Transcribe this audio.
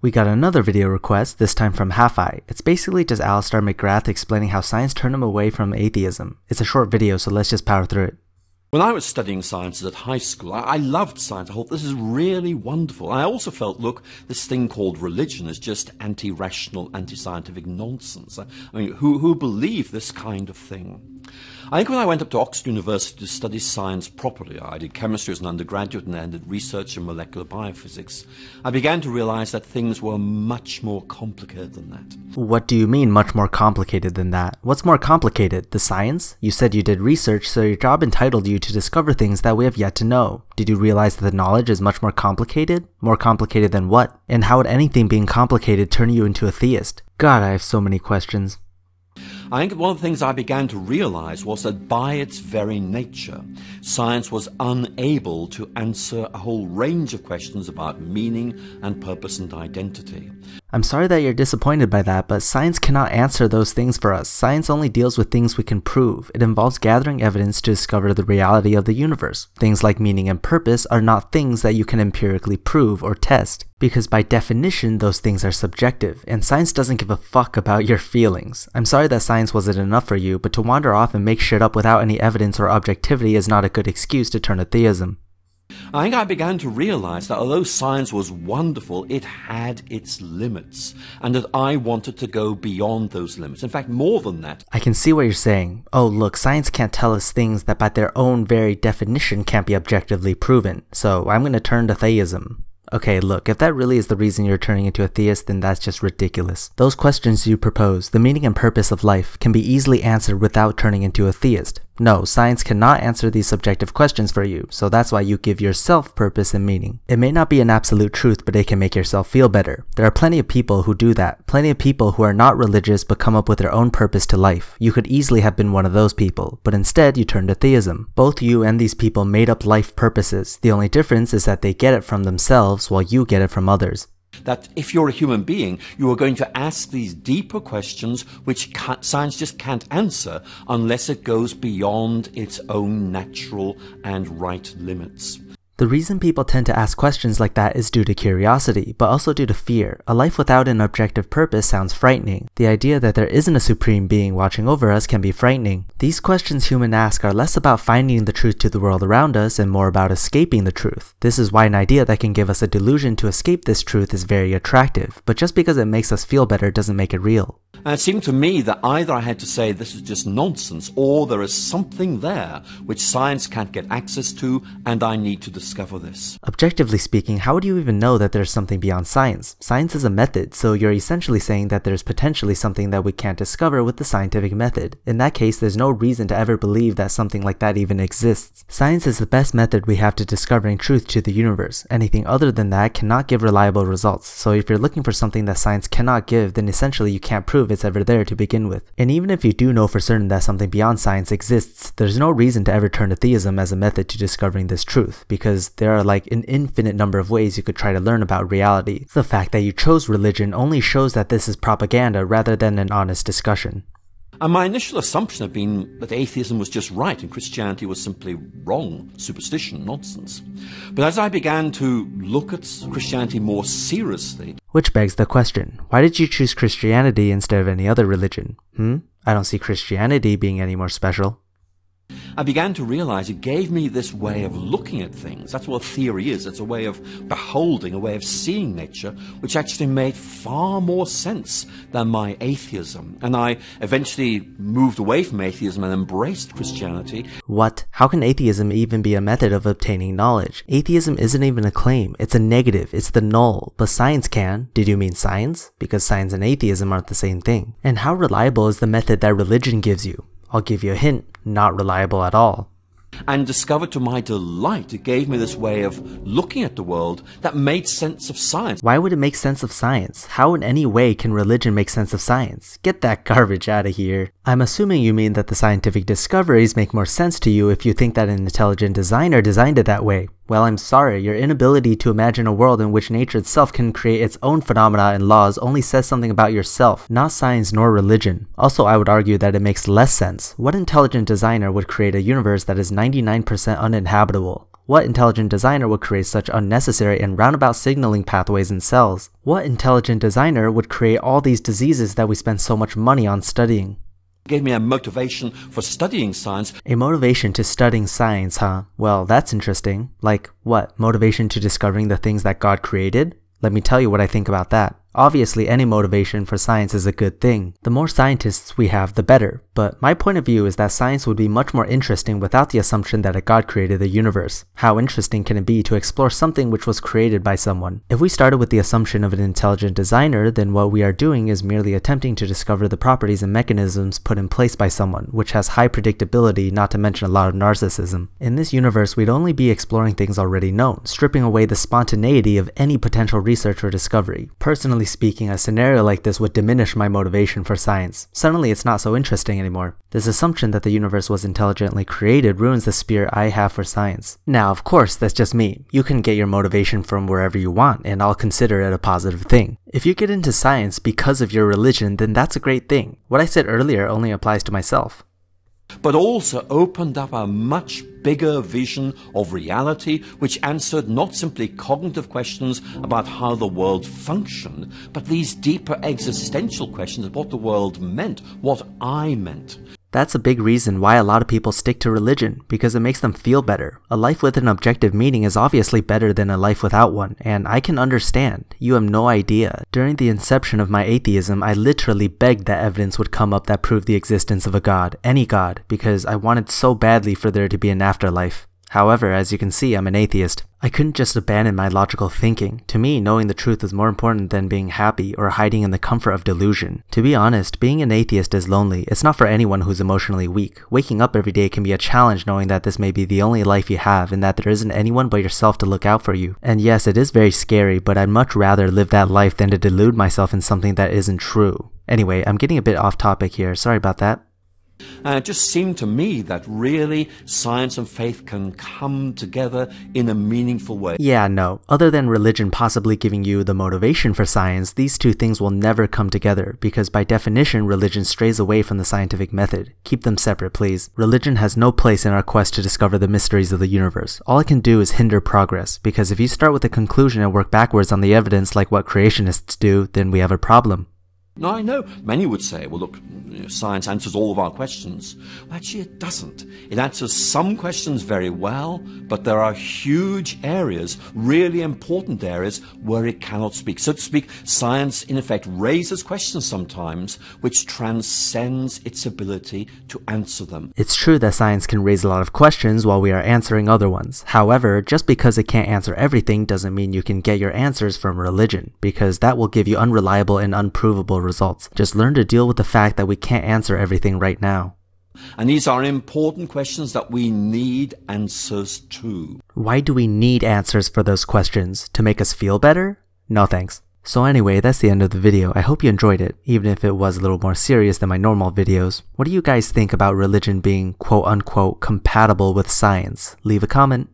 We got another video request, this time from Half-Eye. It's basically just Alistair McGrath explaining how science turned him away from atheism. It's a short video, so let's just power through it. When I was studying sciences at high school, I, I loved science. I thought this is really wonderful. I also felt, look, this thing called religion is just anti-rational, anti-scientific nonsense. I, I mean, who, who believe this kind of thing? I think when I went up to Oxford University to study science properly, I did chemistry as an undergraduate and then did research in molecular biophysics, I began to realize that things were much more complicated than that. What do you mean, much more complicated than that? What's more complicated? The science? You said you did research, so your job entitled you to discover things that we have yet to know. Did you realize that the knowledge is much more complicated? More complicated than what? And how would anything being complicated turn you into a theist? God, I have so many questions. I think one of the things I began to realize was that by its very nature, science was unable to answer a whole range of questions about meaning and purpose and identity. I'm sorry that you're disappointed by that, but science cannot answer those things for us. Science only deals with things we can prove. It involves gathering evidence to discover the reality of the universe. Things like meaning and purpose are not things that you can empirically prove or test, because by definition, those things are subjective, and science doesn't give a fuck about your feelings. I'm sorry that science wasn't enough for you, but to wander off and make shit up without any evidence or objectivity is not a good excuse to turn to theism. I think I began to realize that although science was wonderful, it had its limits, and that I wanted to go beyond those limits. In fact, more than that. I can see what you're saying. Oh, look, science can't tell us things that by their own very definition can't be objectively proven, so I'm going to turn to theism. Okay, look, if that really is the reason you're turning into a theist, then that's just ridiculous. Those questions you propose, the meaning and purpose of life, can be easily answered without turning into a theist. No, science cannot answer these subjective questions for you, so that's why you give yourself purpose and meaning. It may not be an absolute truth, but it can make yourself feel better. There are plenty of people who do that, plenty of people who are not religious but come up with their own purpose to life. You could easily have been one of those people, but instead you turned to theism. Both you and these people made up life purposes. The only difference is that they get it from themselves while you get it from others that if you're a human being, you are going to ask these deeper questions which science just can't answer unless it goes beyond its own natural and right limits. The reason people tend to ask questions like that is due to curiosity, but also due to fear. A life without an objective purpose sounds frightening. The idea that there isn't a supreme being watching over us can be frightening. These questions humans ask are less about finding the truth to the world around us and more about escaping the truth. This is why an idea that can give us a delusion to escape this truth is very attractive, but just because it makes us feel better doesn't make it real. And it seemed to me that either I had to say this is just nonsense or there is something there which science can't get access to and I need to discover this. Objectively speaking, how would you even know that there's something beyond science? Science is a method, so you're essentially saying that there's potentially something that we can't discover with the scientific method. In that case, there's no reason to ever believe that something like that even exists. Science is the best method we have to discovering truth to the universe. Anything other than that cannot give reliable results, so if you're looking for something that science cannot give, then essentially you can't prove it's ever there to begin with. And even if you do know for certain that something beyond science exists, there's no reason to ever turn to theism as a method to discovering this truth, because because there are like an infinite number of ways you could try to learn about reality. The fact that you chose religion only shows that this is propaganda rather than an honest discussion. And my initial assumption had been that atheism was just right and Christianity was simply wrong, superstition, nonsense. But as I began to look at Christianity more seriously. Which begs the question why did you choose Christianity instead of any other religion? Hmm? I don't see Christianity being any more special. I began to realize it gave me this way of looking at things. That's what theory is. It's a way of beholding, a way of seeing nature, which actually made far more sense than my atheism. And I eventually moved away from atheism and embraced Christianity. What? How can atheism even be a method of obtaining knowledge? Atheism isn't even a claim. It's a negative. It's the null. But science can. Did you mean science? Because science and atheism aren't the same thing. And how reliable is the method that religion gives you? I'll give you a hint, not reliable at all. And discovered to my delight, it gave me this way of looking at the world that made sense of science. Why would it make sense of science? How in any way can religion make sense of science? Get that garbage out of here. I'm assuming you mean that the scientific discoveries make more sense to you if you think that an intelligent designer designed it that way, well, I'm sorry, your inability to imagine a world in which nature itself can create its own phenomena and laws only says something about yourself, not science nor religion. Also, I would argue that it makes less sense. What intelligent designer would create a universe that is 99% uninhabitable? What intelligent designer would create such unnecessary and roundabout signaling pathways in cells? What intelligent designer would create all these diseases that we spend so much money on studying? gave me a motivation for studying science. A motivation to studying science, huh? Well, that's interesting. Like what? Motivation to discovering the things that God created? Let me tell you what I think about that. Obviously, any motivation for science is a good thing. The more scientists we have, the better. But my point of view is that science would be much more interesting without the assumption that a god created the universe. How interesting can it be to explore something which was created by someone? If we started with the assumption of an intelligent designer, then what we are doing is merely attempting to discover the properties and mechanisms put in place by someone, which has high predictability, not to mention a lot of narcissism. In this universe, we'd only be exploring things already known, stripping away the spontaneity of any potential research or discovery. Personally speaking, a scenario like this would diminish my motivation for science. Suddenly it's not so interesting anymore. This assumption that the universe was intelligently created ruins the spirit I have for science. Now, of course, that's just me. You can get your motivation from wherever you want, and I'll consider it a positive thing. If you get into science because of your religion, then that's a great thing. What I said earlier only applies to myself but also opened up a much bigger vision of reality which answered not simply cognitive questions about how the world functioned, but these deeper existential questions of what the world meant, what i meant. That's a big reason why a lot of people stick to religion, because it makes them feel better. A life with an objective meaning is obviously better than a life without one, and I can understand. You have no idea. During the inception of my atheism, I literally begged that evidence would come up that proved the existence of a god, any god, because I wanted so badly for there to be an afterlife. However, as you can see, I'm an atheist. I couldn't just abandon my logical thinking. To me, knowing the truth is more important than being happy or hiding in the comfort of delusion. To be honest, being an atheist is lonely. It's not for anyone who's emotionally weak. Waking up every day can be a challenge knowing that this may be the only life you have and that there isn't anyone but yourself to look out for you. And yes, it is very scary, but I'd much rather live that life than to delude myself in something that isn't true. Anyway, I'm getting a bit off topic here. Sorry about that. And it just seemed to me that really science and faith can come together in a meaningful way. Yeah, no. Other than religion possibly giving you the motivation for science, these two things will never come together because by definition, religion strays away from the scientific method. Keep them separate, please. Religion has no place in our quest to discover the mysteries of the universe. All it can do is hinder progress because if you start with a conclusion and work backwards on the evidence like what creationists do, then we have a problem. Now, I know many would say, well, look, science answers all of our questions. Well, actually, it doesn't. It answers some questions very well, but there are huge areas, really important areas, where it cannot speak. So to speak, science, in effect, raises questions sometimes which transcends its ability to answer them. It's true that science can raise a lot of questions while we are answering other ones. However, just because it can't answer everything doesn't mean you can get your answers from religion, because that will give you unreliable and unprovable results. Just learn to deal with the fact that we can't answer everything right now. And these are important questions that we need answers to. Why do we need answers for those questions? To make us feel better? No thanks. So anyway, that's the end of the video. I hope you enjoyed it, even if it was a little more serious than my normal videos. What do you guys think about religion being quote unquote compatible with science? Leave a comment.